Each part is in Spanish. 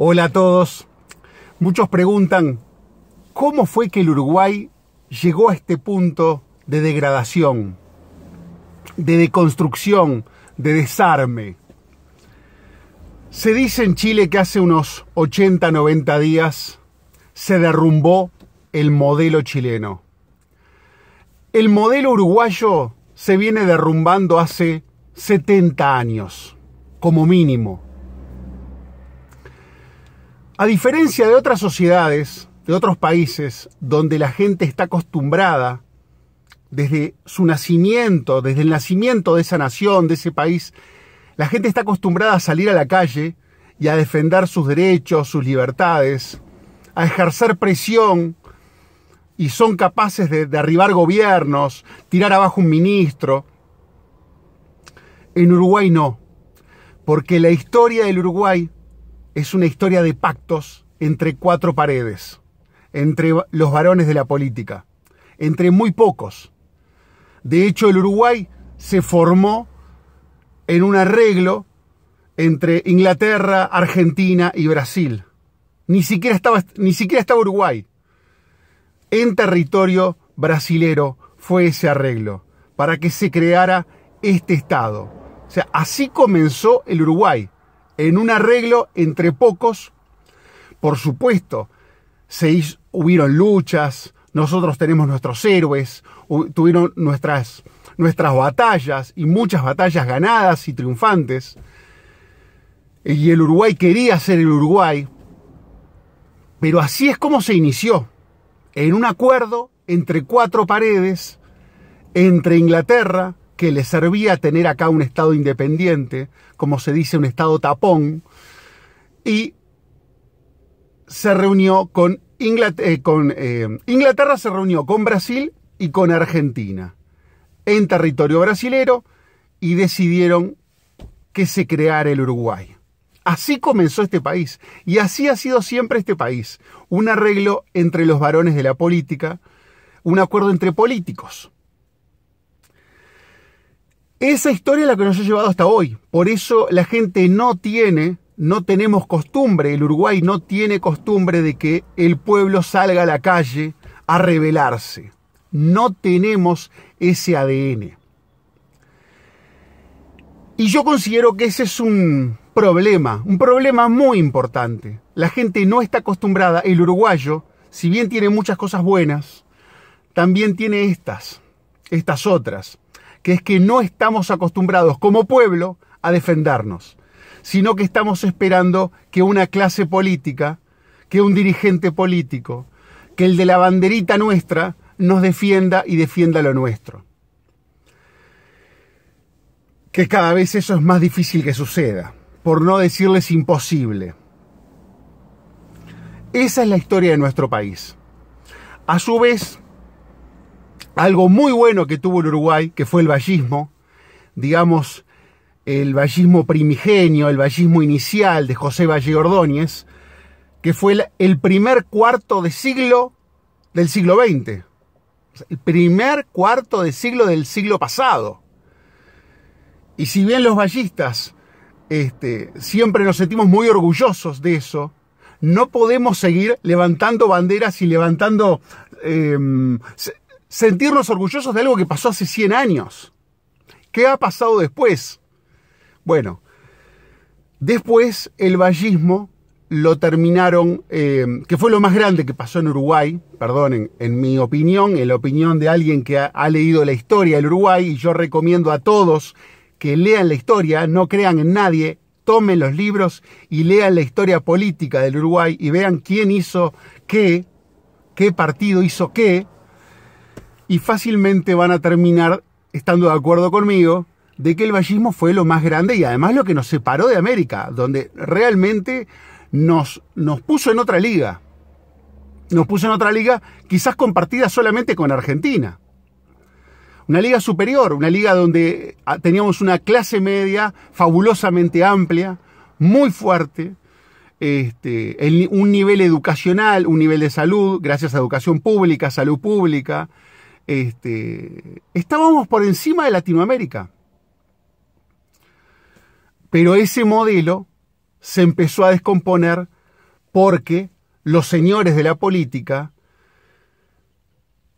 Hola a todos. Muchos preguntan, ¿cómo fue que el Uruguay llegó a este punto de degradación, de deconstrucción, de desarme? Se dice en Chile que hace unos 80, 90 días se derrumbó el modelo chileno. El modelo uruguayo se viene derrumbando hace 70 años, como mínimo. A diferencia de otras sociedades, de otros países, donde la gente está acostumbrada desde su nacimiento, desde el nacimiento de esa nación, de ese país, la gente está acostumbrada a salir a la calle y a defender sus derechos, sus libertades, a ejercer presión y son capaces de derribar gobiernos, tirar abajo un ministro. En Uruguay no, porque la historia del Uruguay es una historia de pactos entre cuatro paredes, entre los varones de la política, entre muy pocos. De hecho, el Uruguay se formó en un arreglo entre Inglaterra, Argentina y Brasil. Ni siquiera estaba, ni siquiera Uruguay. En territorio brasilero fue ese arreglo para que se creara este Estado. O sea, así comenzó el Uruguay en un arreglo entre pocos. Por supuesto, se hubieron luchas, nosotros tenemos nuestros héroes, tuvieron nuestras, nuestras batallas y muchas batallas ganadas y triunfantes. Y el Uruguay quería ser el Uruguay, pero así es como se inició, en un acuerdo entre cuatro paredes, entre Inglaterra, que le servía tener acá un Estado independiente, como se dice, un Estado tapón, y se reunió con, Inglaterra, eh, eh, Inglaterra, se reunió con Brasil y con Argentina, en territorio brasilero, y decidieron que se creara el Uruguay. Así comenzó este país, y así ha sido siempre este país, un arreglo entre los varones de la política, un acuerdo entre políticos. Esa historia es la que nos ha llevado hasta hoy. Por eso la gente no tiene, no tenemos costumbre, el Uruguay no tiene costumbre de que el pueblo salga a la calle a rebelarse. No tenemos ese ADN. Y yo considero que ese es un problema, un problema muy importante. La gente no está acostumbrada, el uruguayo, si bien tiene muchas cosas buenas, también tiene estas, estas otras que es que no estamos acostumbrados como pueblo a defendernos, sino que estamos esperando que una clase política, que un dirigente político, que el de la banderita nuestra nos defienda y defienda lo nuestro. Que cada vez eso es más difícil que suceda, por no decirles imposible. Esa es la historia de nuestro país. A su vez, algo muy bueno que tuvo el Uruguay, que fue el vallismo, digamos, el vallismo primigenio, el vallismo inicial de José Valle Ordóñez, que fue el, primer cuarto de siglo del siglo XX, el primer cuarto de siglo del siglo pasado. Y si bien los vallistas este, siempre nos sentimos muy orgullosos de eso, no podemos seguir levantando banderas y levantando em, sentirnos orgullosos de algo que pasó hace 100 años. ¿Qué ha pasado después? Bueno, después el vallismo lo terminaron, em, que fue lo más grande que pasó en Uruguay, perdonen, en mi opinión, en la opinión de alguien que ha, leído la historia del Uruguay, y yo recomiendo a todos que lean la historia, no crean en nadie, tomen los libros y lean la historia política del Uruguay y vean quién hizo qué, qué partido hizo qué, y fácilmente van a terminar estando de acuerdo conmigo de que el vallismo fue lo más grande y además lo que nos separó de América, donde realmente nos, nos puso en otra liga. Nos puso en otra liga quizás compartida solamente con Argentina. Una liga superior, una liga donde ah, teníamos una clase media fabulosamente amplia, muy fuerte, este, un nivel educacional, un nivel de salud, gracias a educación pública, salud pública, este, estábamos por encima de Latinoamérica. Pero ese modelo se empezó a descomponer porque los señores de la política,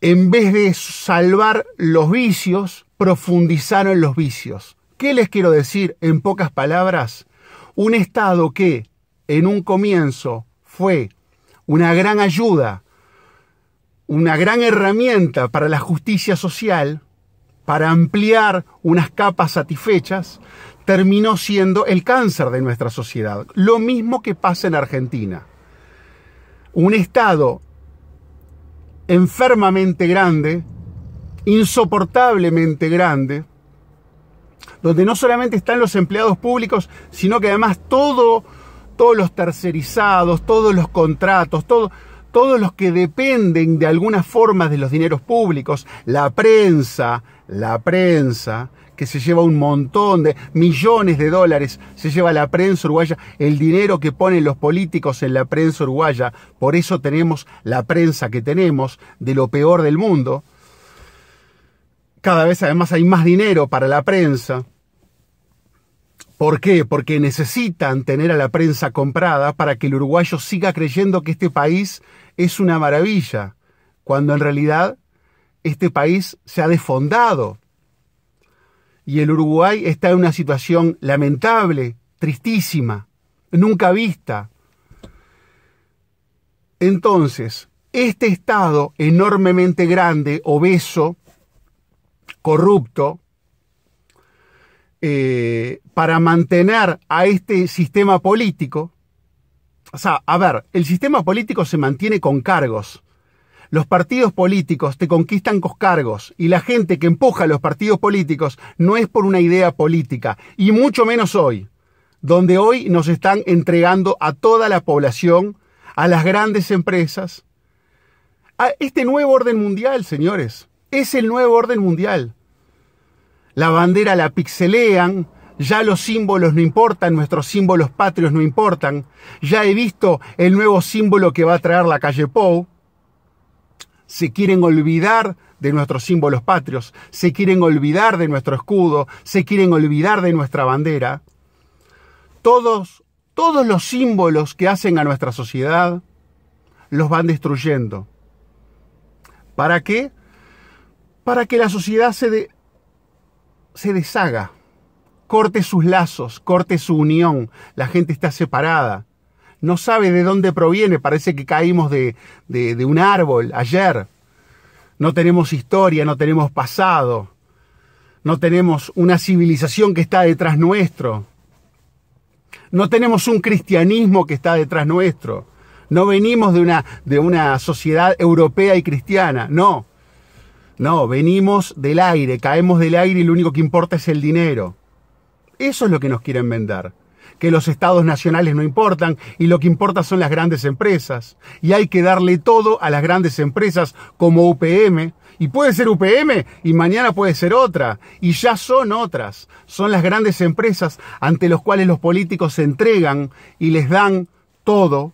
en vez de salvar los vicios, profundizaron los vicios. ¿Qué les quiero decir en pocas palabras? Un Estado que en un comienzo fue una gran ayuda una gran herramienta para la justicia social, para ampliar unas capas satisfechas, terminó siendo el cáncer de nuestra sociedad. Lo mismo que pasa en Argentina. Un Estado enfermamente grande, insoportablemente grande, donde no solamente están los empleados públicos, sino que además todo, todos los tercerizados, todos los contratos, todo todos los que dependen de algunas formas de los dineros públicos, la prensa, la prensa, que se lleva un montón de millones de dólares, se lleva la prensa uruguaya, el dinero que ponen los políticos en la prensa uruguaya, por eso tenemos la prensa que tenemos, de lo peor del mundo. Cada vez además hay más dinero para la prensa. ¿Por qué? Porque necesitan tener a la prensa comprada para que el uruguayo siga creyendo que este país es una maravilla, cuando en realidad este país se ha desfondado. Y el Uruguay está en una situación lamentable, tristísima, nunca vista. Entonces, este Estado enormemente grande, obeso, corrupto, eh, para mantener a este sistema político. O sea, a ver, el sistema político se mantiene con cargos. Los partidos políticos te conquistan con cargos y la gente que empuja a los partidos políticos no es por una idea política, y mucho menos hoy, donde hoy nos están entregando a toda la población, a las grandes empresas. A ah, este nuevo orden mundial, señores, es el nuevo orden mundial. La bandera la pixelean, ya los símbolos no importan, nuestros símbolos patrios no importan. Ya he visto el nuevo símbolo que va a traer la calle Pou. Se quieren olvidar de nuestros símbolos patrios, se quieren olvidar de nuestro escudo, se quieren olvidar de nuestra bandera. Todos, todos los símbolos que hacen a nuestra sociedad los van destruyendo. ¿Para qué? Para que la sociedad se, se deshaga corte sus lazos, corte su unión. La gente está separada. No sabe de dónde proviene, parece que caímos de, de, un árbol ayer. No tenemos historia, no tenemos pasado, no tenemos una civilización que está detrás nuestro. No tenemos un cristianismo que está detrás nuestro. No venimos de una, de una sociedad europea y cristiana, no. No, venimos del aire, caemos del aire y lo único que importa es el dinero. Eso es lo que nos quieren vender. Que los estados nacionales no importan y lo que importa son las grandes empresas. Y hay que darle todo a las grandes empresas como UPM. Y puede ser UPM y mañana puede ser otra. Y ya son otras. Son las grandes empresas ante las cuales los políticos se entregan y les dan todo,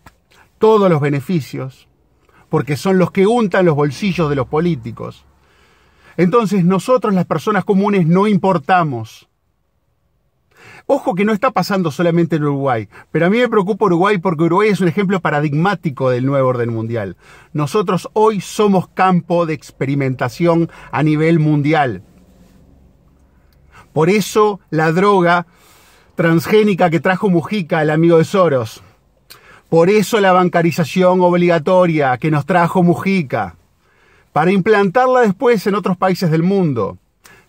todos los beneficios. Porque son los que untan los bolsillos de los políticos. Entonces nosotros las personas comunes no importamos. Ojo que no está pasando solamente en Uruguay, pero a mí me preocupa Uruguay porque Uruguay es un ejemplo paradigmático del nuevo orden mundial. Nosotros hoy somos campo de experimentación a nivel mundial. Por eso la droga transgénica que trajo Mujica, el amigo de Soros. Por eso la bancarización obligatoria que nos trajo Mujica, para implantarla después en otros países del mundo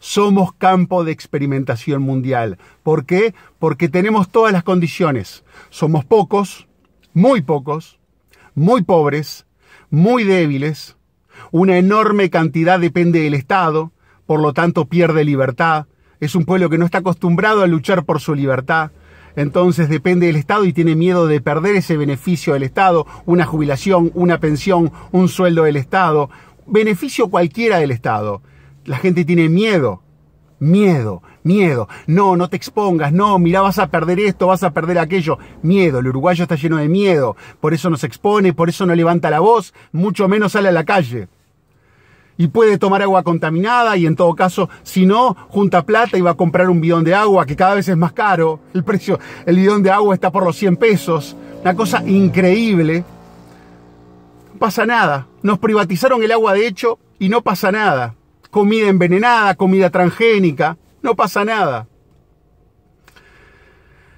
somos campo de experimentación mundial. ¿Por qué? Porque tenemos todas las condiciones. Somos pocos, muy pocos, muy pobres, muy débiles, una enorme cantidad depende del Estado, por lo tanto pierde libertad, es un pueblo que no está acostumbrado a luchar por su libertad, entonces depende del Estado y tiene miedo de perder ese beneficio del Estado, una jubilación, una pensión, un sueldo del Estado, beneficio cualquiera del Estado. La gente tiene miedo. Miedo, miedo. No, no te expongas. No, mirá, vas a perder esto, vas a perder aquello. Miedo. El uruguayo está lleno de miedo. Por eso no se expone, por eso no levanta la voz, mucho menos sale a la calle. Y puede tomar agua contaminada y en todo caso, si no, junta plata y va a comprar un bidón de agua que cada vez es más caro. El precio, el bidón de agua está por los 100 pesos. Una cosa increíble. No pasa nada. Nos privatizaron el agua de hecho y no pasa nada comida envenenada, comida transgénica, no pasa nada.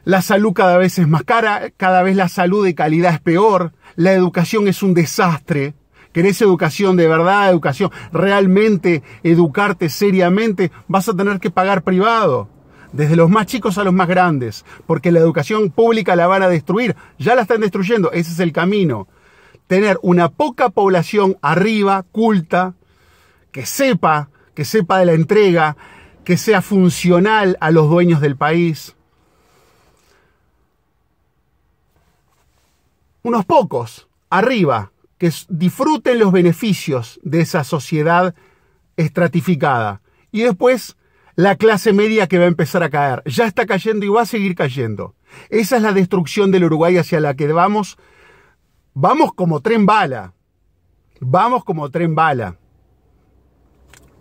La salud cada vez es más cara, cada vez la salud de calidad es peor, la educación es un desastre. ¿Querés educación de verdad, educación? Realmente educarte seriamente, vas a tener que pagar privado desde los más chicos a los más grandes, porque la educación pública la van a destruir, ya la están destruyendo, ese es el camino. Tener una poca población arriba, culta, que sepa, que sepa de la entrega, que sea funcional a los dueños del país. Unos pocos, arriba, que disfruten los beneficios de esa sociedad estratificada. Y después la clase media que va a empezar a caer. Ya está cayendo y va a seguir cayendo. Esa es la destrucción del Uruguay hacia la que vamos. Vamos como tren bala. Vamos como tren bala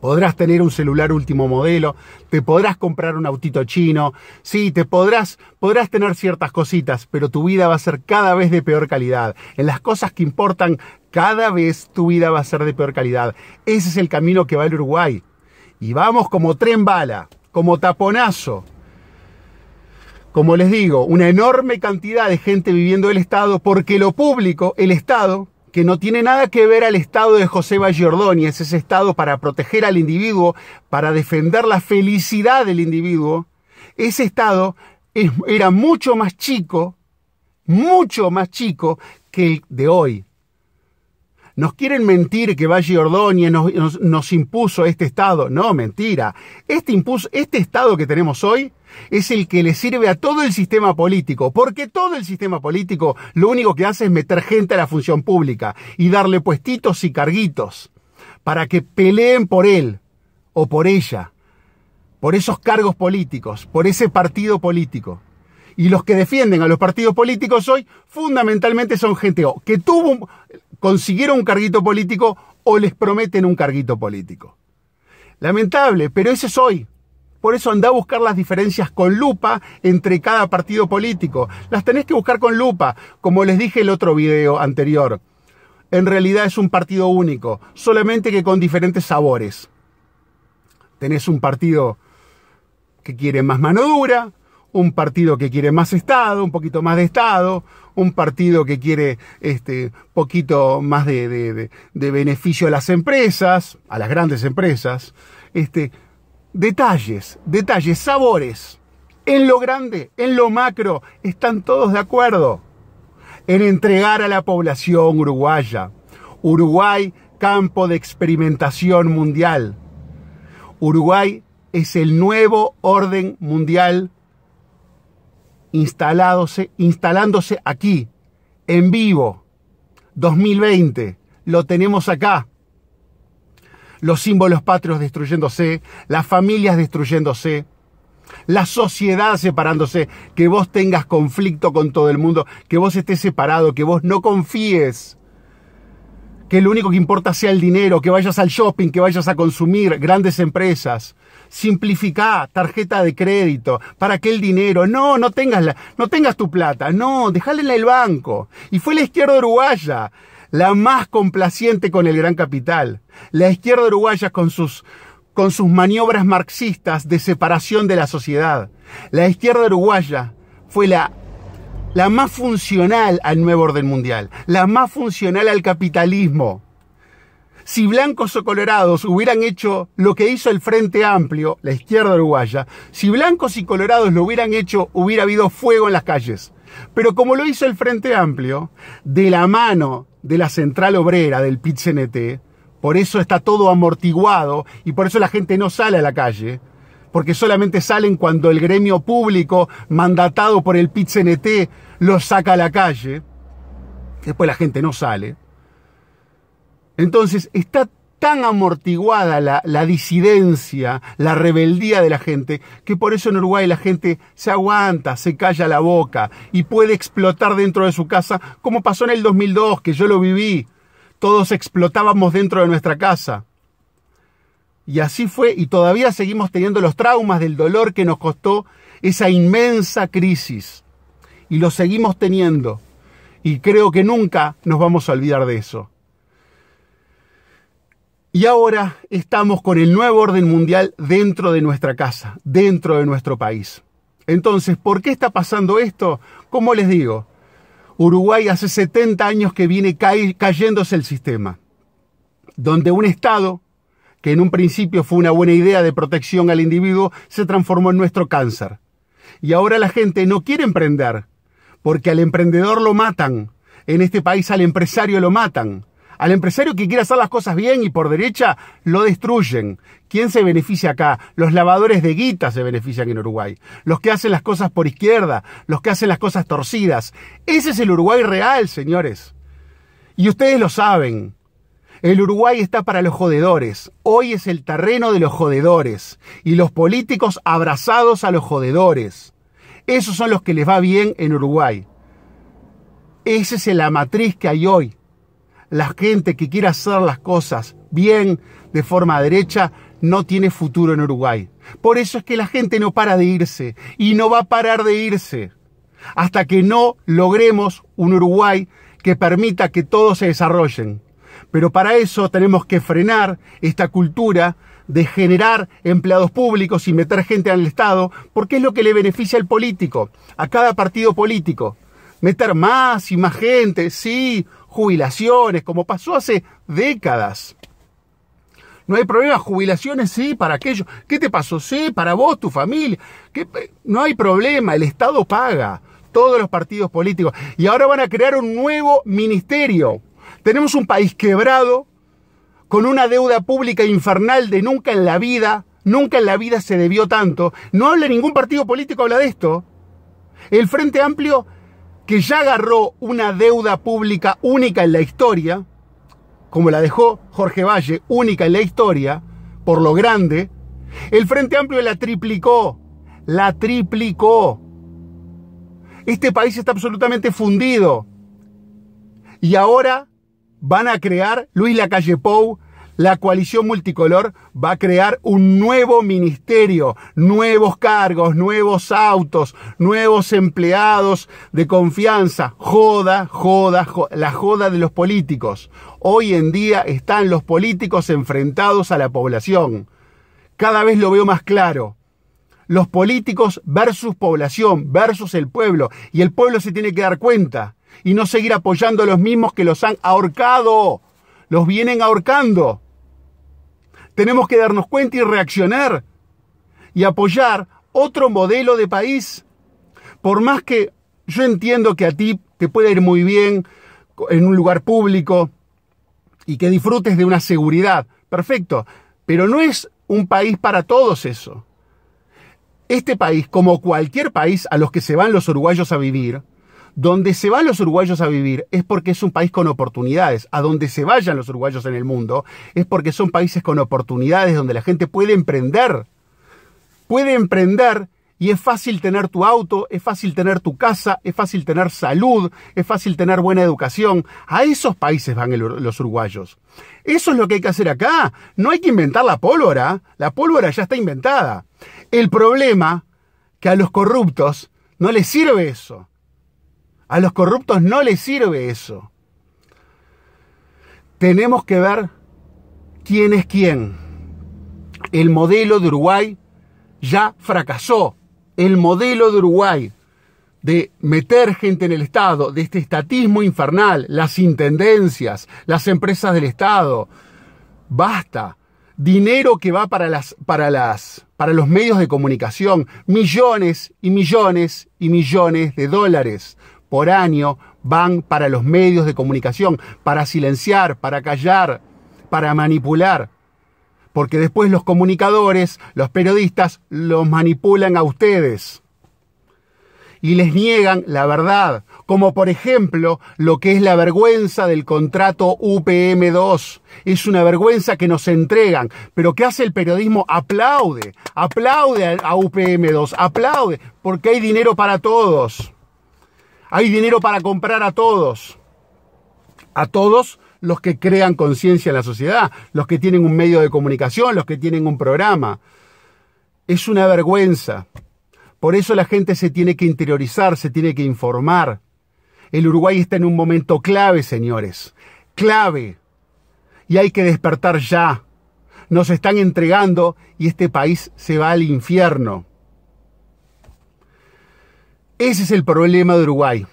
podrás tener un celular último modelo, te podrás comprar un autito chino, sí, te podrás, podrás tener ciertas cositas, pero tu vida va a ser cada vez de peor calidad. En las cosas que importan, cada vez tu vida va a ser de peor calidad. Ese es el camino que va el Uruguay. Y vamos como tren bala, como taponazo. Como les digo, una enorme cantidad de gente viviendo del Estado porque lo público, el Estado, que no tiene nada que ver al estado de José Valle ese estado para proteger al individuo, para defender la felicidad del individuo, ese estado era mucho más chico, mucho más chico que el de hoy, nos quieren mentir que Valle Ordóñez nos, impuso este Estado. No, mentira. Este, impuso, este Estado que tenemos hoy es el que le sirve a todo el sistema político, porque todo el sistema político lo único que hace es meter gente a la función pública y darle puestitos y carguitos para que peleen por él o por ella, por esos cargos políticos, por ese partido político. Y los que defienden a los partidos políticos hoy fundamentalmente son gente que tuvo consiguieron un carguito político o les prometen un carguito político. Lamentable, pero ese es hoy. Por eso anda a buscar las diferencias con lupa entre cada partido político. Las tenés que buscar con lupa, como les dije el otro video anterior. En realidad es un partido único, solamente que con diferentes sabores. Tenés un partido que quiere más mano dura, un partido que quiere más Estado, un poquito más de Estado, un partido que quiere este poquito más de, beneficio a las empresas, a las grandes empresas. Este, detalles, detalles, sabores. En lo grande, en lo macro, están todos de acuerdo en entregar a la población uruguaya. Uruguay, campo de experimentación mundial. Uruguay es el nuevo orden mundial instalándose, instalándose aquí, en vivo, 2020, lo tenemos acá. Los símbolos patrios destruyéndose, las familias destruyéndose, la sociedad separándose, que vos tengas conflicto con todo el mundo, que vos estés separado, que vos no confíes que lo único que importa sea el dinero, que vayas al shopping, que vayas a consumir, grandes empresas. Simplifica tarjeta de crédito, para que el dinero, no, no tengas, la, no tengas tu plata, no, déjale en el banco. Y fue la izquierda uruguaya la más complaciente con el gran capital. La izquierda uruguaya con sus, con sus maniobras marxistas de separación de la sociedad. La izquierda uruguaya fue la la más funcional al nuevo orden mundial, la más funcional al capitalismo. Si blancos o colorados hubieran hecho lo que hizo el Frente Amplio, la izquierda uruguaya, si blancos y colorados lo hubieran hecho, hubiera habido fuego en las calles. Pero como lo hizo el Frente Amplio, de la mano de la central obrera del pit por eso está todo amortiguado y por eso la gente no sale a la calle, porque solamente salen cuando el gremio público, mandatado por el pit -CNT, los saca a la calle. Después la gente no sale. Entonces está tan amortiguada la, la, disidencia, la rebeldía de la gente, que por eso en Uruguay la gente se aguanta, se calla la boca y puede explotar dentro de su casa, como pasó en el 2002, que yo lo viví. Todos explotábamos dentro de nuestra casa. Y así fue, y todavía seguimos teniendo los traumas del dolor que nos costó esa inmensa crisis. Y lo seguimos teniendo. Y creo que nunca nos vamos a olvidar de eso. Y ahora estamos con el nuevo orden mundial dentro de nuestra casa, dentro de nuestro país. Entonces, ¿por qué está pasando esto? Como les digo, Uruguay hace 70 años que viene cayéndose el sistema, donde un Estado que en un principio fue una buena idea de protección al individuo, se transformó en nuestro cáncer. Y ahora la gente no quiere emprender, porque al emprendedor lo matan, en este país al empresario lo matan, al empresario que quiere hacer las cosas bien y por derecha lo destruyen. ¿Quién se beneficia acá? Los lavadores de guita se benefician en Uruguay. Los que hacen las cosas por izquierda, los que hacen las cosas torcidas. Ese es el Uruguay real, señores. Y ustedes lo saben. El Uruguay está para los jodedores. Hoy es el terreno de los jodedores. Y los políticos abrazados a los jodedores. Esos son los que les va bien en Uruguay. Esa es la matriz que hay hoy. La gente que quiere hacer las cosas bien, de forma derecha, no tiene futuro en Uruguay. Por eso es que la gente no para de irse y no va a parar de irse hasta que no logremos un Uruguay que permita que todos se desarrollen. Pero para eso tenemos que frenar esta cultura de generar empleados públicos y meter gente al Estado, porque es lo que le beneficia al político, a cada partido político. Meter más y más gente, sí, jubilaciones, como pasó hace décadas. No hay problema, jubilaciones sí, para aquellos. ¿Qué te pasó? Sí, para vos, tu familia. No hay problema, el Estado paga, todos los partidos políticos. Y ahora van a crear un nuevo ministerio, tenemos un país quebrado, con una deuda pública infernal de nunca en la vida, nunca en la vida se debió tanto. No habla ningún partido político, habla de esto. El Frente Amplio, que ya agarró una deuda pública única en la historia, como la dejó Jorge Valle, única en la historia, por lo grande, el Frente Amplio la triplicó, la triplicó. Este país está absolutamente fundido. Y ahora van a crear, Luis Lacalle Pou, la coalición multicolor va a crear un nuevo ministerio, nuevos cargos, nuevos autos, nuevos empleados de confianza. Joda, joda, la joda de los políticos. Hoy en día están los políticos enfrentados a la población. Cada vez lo veo más claro. Los políticos versus población, versus el pueblo. Y el pueblo se tiene que dar cuenta y no seguir apoyando a los mismos que los han ahorcado, los vienen ahorcando. Tenemos que darnos cuenta y reaccionar y apoyar otro modelo de país. Por más que yo entiendo que a ti te puede ir muy bien en un lugar público y que disfrutes de una seguridad, perfecto, pero no es un país para todos eso. Este país, como cualquier país a los que se van los uruguayos a vivir, donde se van los uruguayos a vivir es porque es un país con oportunidades. A donde se vayan los uruguayos en el mundo es porque son países con oportunidades donde la gente puede emprender. Puede emprender y es fácil tener tu auto, es fácil tener tu casa, es fácil tener salud, es fácil tener buena educación. A esos países van los uruguayos. Eso es lo que hay que hacer acá. No hay que inventar la pólvora. La pólvora ya está inventada. El problema que a los corruptos no les sirve eso. A los corruptos no les sirve eso. Tenemos que ver quién es quién. El modelo de Uruguay ya fracasó. El modelo de Uruguay de meter gente en el Estado, de este estatismo infernal, las intendencias, las empresas del Estado. Basta. Dinero que va para, las, para, las, para los medios de comunicación, millones y millones y millones de dólares por año van para los medios de comunicación, para silenciar, para callar, para manipular. Porque después los comunicadores, los periodistas, los manipulan a ustedes. Y les niegan la verdad, como por ejemplo lo que es la vergüenza del contrato UPM2. Es una vergüenza que nos entregan, pero ¿qué hace el periodismo? Aplaude, aplaude a UPM2, aplaude, porque hay dinero para todos. Hay dinero para comprar a todos. A todos los que crean conciencia en la sociedad, los que tienen un medio de comunicación, los que tienen un programa. Es una vergüenza. Por eso la gente se tiene que interiorizar, se tiene que informar. El Uruguay está en un momento clave, señores. Clave. Y hay que despertar ya. Nos están entregando y este país se va al infierno. Ese es el problema de Uruguay.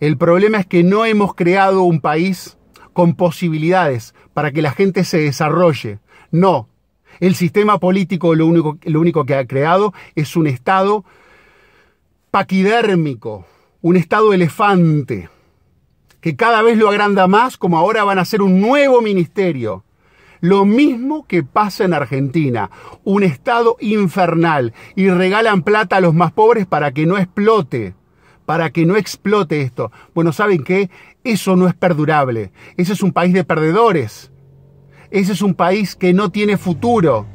El problema es que no hemos creado un país con posibilidades para que la gente se desarrolle. No, el sistema político lo único, que ha creado es un Estado paquidérmico, un Estado elefante, que cada vez lo agranda más, como ahora van a hacer un nuevo ministerio lo mismo que pasa en Argentina, un estado infernal, y regalan plata a los más pobres para que no explote, para que no explote esto. Bueno, ¿saben qué? Eso no es perdurable. Ese es un país de perdedores. Ese es un país que no tiene futuro.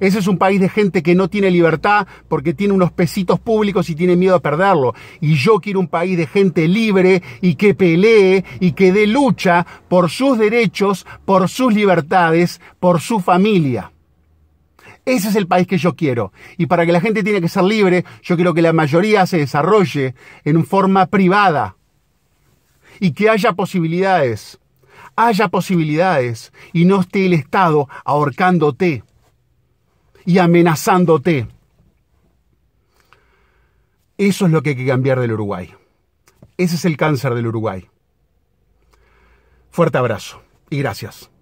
Ese es un país de gente que no tiene libertad porque tiene unos pesitos públicos y tiene miedo a perderlo. Y yo quiero un país de gente libre y que pelee y que dé lucha por sus derechos, por sus libertades, por su familia. Ese es el país que yo quiero. Y para que la gente tiene que ser libre, yo quiero que la mayoría se desarrolle en forma privada. Y que haya posibilidades. Haya posibilidades. Y no esté el Estado ahorcándote y amenazándote. Eso es lo que hay que cambiar del Uruguay. Ese es el cáncer del Uruguay. Fuerte abrazo y gracias.